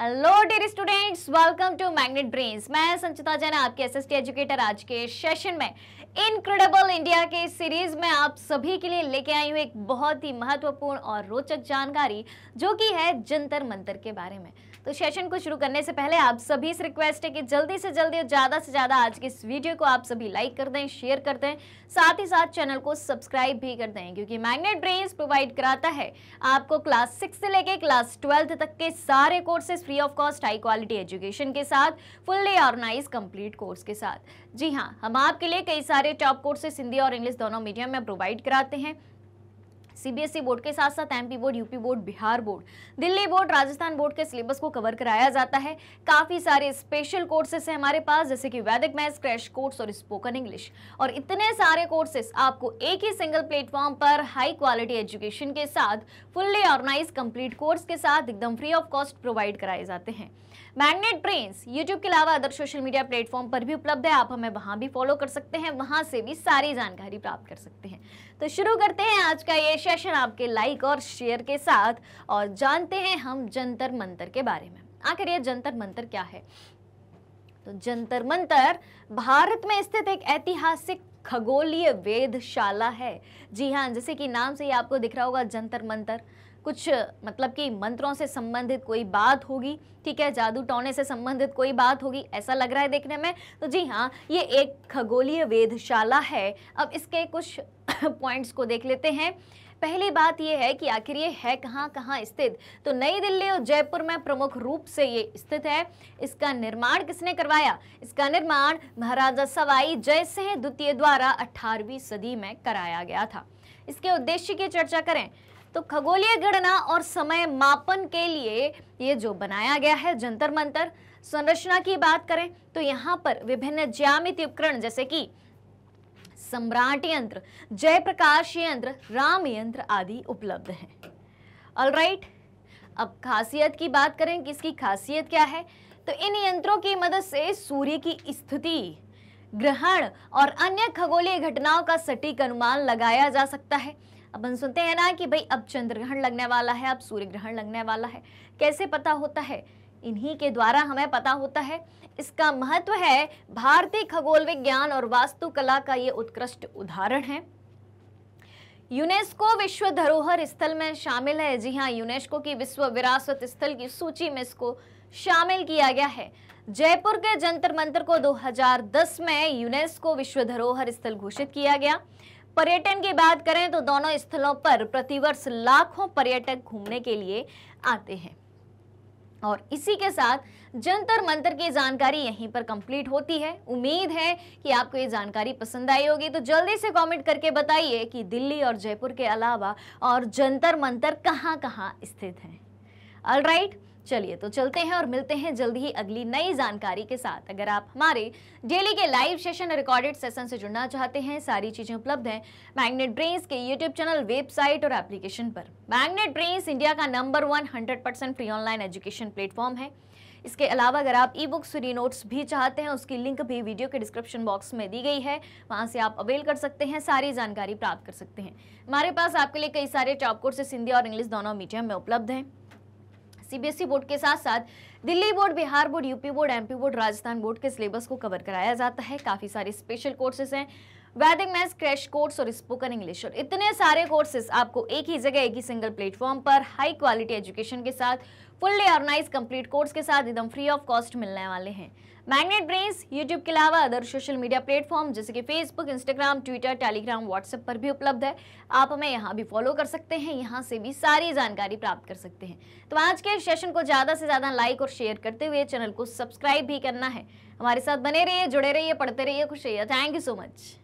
hello dear students welcome to Magnet Brains मैं संचिता जैन आपके SST educator आज के सेशन में इनक्रेडिबल इंडिया के सीरीज में आप सभी के लिए लेके आई हूँ एक बहुत ही महत्वपूर्ण और रोचक जानकारी जो कि है जंतर मंतर के बारे में तो सेशन को शुरू करने से पहले आप सभी से रिक्वेस्ट है कि जल्दी से जल्दी और ज़्यादा से ज़्यादा आज की इस वीडियो को आप सभी लाइक कर दें शेयर कर दें साथ ही साथ चैनल को सब्सक्राइब भी कर दें क्योंकि मैग्नेट ब्रेन्स प्रोवाइड कराता है आपको क्लास सिक्स से लेकर क्लास ट्वेल्थ तक के सारे courses free of cost high quality education के साथ फुल्ली ऑर्गनाइज कंप्लीट कोर्स के साथ जी हाँ हम आपके लिए कई सारे टॉप कोर्सेज हिंदी और इंग्लिश दोनों मीडियम में प्रोवाइड कराते हैं सीबीएसई बोर्ड के साथ साथ MP board UP board Bihar board Delhi board Rajasthan board के सिलेबस को कवर कराया जाता है काफी सारे स्पेशल कोर्सेस है हमारे पास जैसे कि वैदिक मैथ क्रैश कोर्स और स्पोकन इंग्लिश और इतने सारे कोर्सेस आपको एक ही सिंगल प्लेटफॉर्म पर हाई क्वालिटी एजुकेशन के साथ फुल्ली ऑर्गेनाइज कंप्लीट कोर्स के साथ एकदम फ्री ऑफ कॉस्ट प्रोवाइड कराए जाते हैं मैग्नेट ब्रेन यूट्यूब के अलावा अदर सोशल मीडिया प्लेटफॉर्म पर भी उपलब्ध है आप हमें वहां भी फॉलो कर सकते हैं वहां से भी सारी जानकारी प्राप्त कर सकते हैं तो शुरू करते हैं आज का ये सेशन आपके लाइक और शेयर के साथ और जानते हैं हम जंतर मंतर के बारे में आखिर ये जंतर मंतर क्या है तो जंतर मंतर भारत में स्थित एक ऐतिहासिक खगोलीय वेदशाला है जी हाँ जैसे कि नाम से ही आपको दिख रहा होगा जंतर मंतर कुछ मतलब कि मंत्रों से संबंधित कोई बात होगी ठीक है जादू टोने से संबंधित कोई बात होगी ऐसा लग रहा है देखने में तो जी हाँ ये एक खगोलीय वेधशाला है अब इसके कुछ पॉइंट्स को देख लेते हैं पहली बात यह है कि आखिर ये है कहाँ कहाँ स्थित तो नई दिल्ली और जयपुर में प्रमुख रूप से ये स्थित है इसका निर्माण किसने करवाया इसका निर्माण महाराजा सवाई जय सिंह द्वितीय द्वारा 18वीं सदी में कराया गया था इसके उद्देश्य की चर्चा करें तो खगोलीय गणना और समय मापन के लिए ये जो बनाया गया है जंतर मंतर संरचना की बात करें तो यहाँ पर विभिन्न ज्यामिति उपकरण जैसे कि सम्राट यंत्र जयप्रकाश यंत्र राम यंत्र आदि उपलब्ध हैं ऑलराइट अब खासियत की बात करें कि इसकी खासियत क्या है तो इन यंत्रों की मदद से सूर्य की स्थिति ग्रहण और अन्य खगोलीय घटनाओं का सटीक अनुमान लगाया जा सकता है अब हम सुनते हैं ना कि भाई अब चंद्र ग्रहण लगने वाला है अब सूर्य ग्रहण लगने वाला है कैसे पता होता है इन्हीं के द्वारा हमें पता होता है इसका महत्व है भारतीय खगोल विज्ञान और वास्तुकला का ये उत्कृष्ट उदाहरण है यूनेस्को विश्व धरोहर स्थल में शामिल है जी हाँ यूनेस्को की विश्व विरासत स्थल की सूची में इसको शामिल किया गया है जयपुर के जंतर मंत्र को 2010 में यूनेस्को विश्व धरोहर स्थल घोषित किया गया पर्यटन की बात करें तो दोनों स्थलों पर प्रतिवर्ष लाखों पर्यटक घूमने के लिए आते हैं और इसी के साथ जंतर मंतर की जानकारी यहीं पर कंप्लीट होती है उम्मीद है कि आपको ये जानकारी पसंद आई होगी तो जल्दी से कमेंट करके बताइए कि दिल्ली और जयपुर के अलावा और जंतर मंतर कहाँ कहाँ स्थित हैं ऑल राइट चलिए तो चलते हैं और मिलते हैं जल्दी ही अगली नई जानकारी के साथ अगर आप हमारे डेली के लाइव सेशन रिकॉर्डेड सेशन से जुड़ना चाहते हैं सारी चीजें उपलब्ध हैं मैग्नेट ब्रेन्स के यूट्यूब चैनल वेबसाइट और एप्लीकेशन पर मैग्नेट ब्रेन्स इंडिया का number one hundred free online education platform है इसके अलावा अगर आप ई बुक्स फ्री नोट्स भी चाहते हैं उसकी लिंक भी वीडियो के डिस्क्रिप्शन बॉक्स में दी गई है वहाँ से आप अवेल कर सकते हैं सारी जानकारी प्राप्त कर सकते हैं हमारे पास आपके लिए कई सारे टॉप कोर्सेस हिंदी और इंग्लिश दोनों मीडियम में उपलब्ध हैं सीबीएसई बोर्ड के साथ साथ Delhi board Bihar board UP board MP board Rajasthan board के सिलेबस को कवर कराया जाता है काफ़ी सारे स्पेशल कोर्सेज हैं वैदिक मैथ्स क्रैश कोर्स और स्पोकन इंग्लिश और इतने सारे कोर्सेज आपको एक ही जगह एक ही सिंगल प्लेटफॉर्म पर हाई क्वालिटी एजुकेशन के साथ फुल्ली ऑर्गेनाइज कंप्लीट कोर्स के साथ एकदम फ्री ऑफ कॉस्ट मिलने वाले हैं मैग्नेट ब्रेन्स यूट्यूब के अलावा अदर सोशल मीडिया प्लेटफॉर्म जैसे कि Facebook Instagram Twitter Telegram WhatsApp पर भी उपलब्ध है आप हमें यहाँ भी फॉलो कर सकते हैं यहाँ से भी सारी जानकारी प्राप्त कर सकते हैं तो आज के सेशन को ज़्यादा से ज़्यादा लाइक और शेयर करते हुए चैनल को सब्सक्राइब भी करना है हमारे साथ बने रहिए जुड़े रहिए पढ़ते रहिए खुश रहिए थैंक यू सो मच